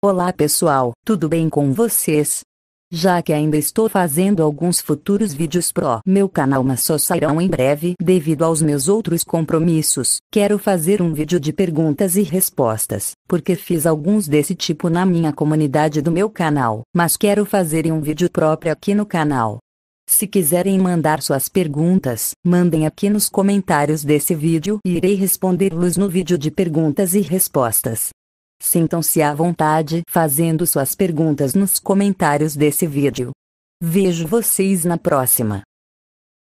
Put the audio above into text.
Olá pessoal, tudo bem com vocês? Já que ainda estou fazendo alguns futuros vídeos pro meu canal mas só sairão em breve devido aos meus outros compromissos, quero fazer um vídeo de perguntas e respostas, porque fiz alguns desse tipo na minha comunidade do meu canal, mas quero fazer um vídeo próprio aqui no canal. Se quiserem mandar suas perguntas, mandem aqui nos comentários desse vídeo e irei respondê-los no vídeo de perguntas e respostas. Sintam-se à vontade fazendo suas perguntas nos comentários desse vídeo. Vejo vocês na próxima!